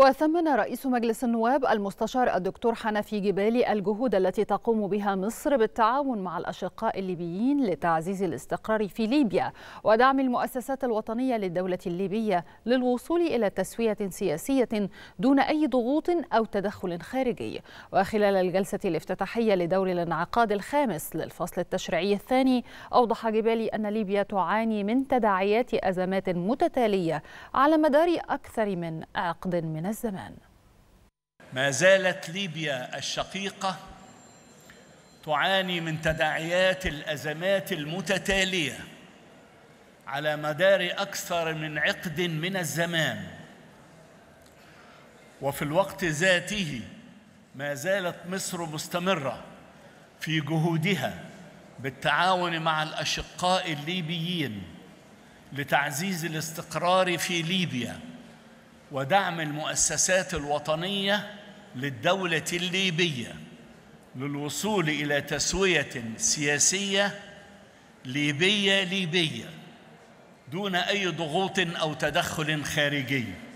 وثمن رئيس مجلس النواب المستشار الدكتور حنفي جبالي الجهود التي تقوم بها مصر بالتعاون مع الأشقاء الليبيين لتعزيز الاستقرار في ليبيا ودعم المؤسسات الوطنية للدولة الليبية للوصول إلى تسوية سياسية دون أي ضغوط أو تدخل خارجي وخلال الجلسة الافتتاحية لدور الانعقاد الخامس للفصل التشريعي الثاني أوضح جبالي أن ليبيا تعاني من تداعيات أزمات متتالية على مدار أكثر من عقد من الزمان ما زالت ليبيا الشقيقة تعاني من تداعيات الأزمات المتتالية على مدار أكثر من عقد من الزمان وفي الوقت ذاته ما زالت مصر مستمرة في جهودها بالتعاون مع الأشقاء الليبيين لتعزيز الاستقرار في ليبيا ودعم المؤسسات الوطنية للدولة الليبية للوصول إلى تسوية سياسية ليبية ليبية دون أي ضغوط أو تدخل خارجي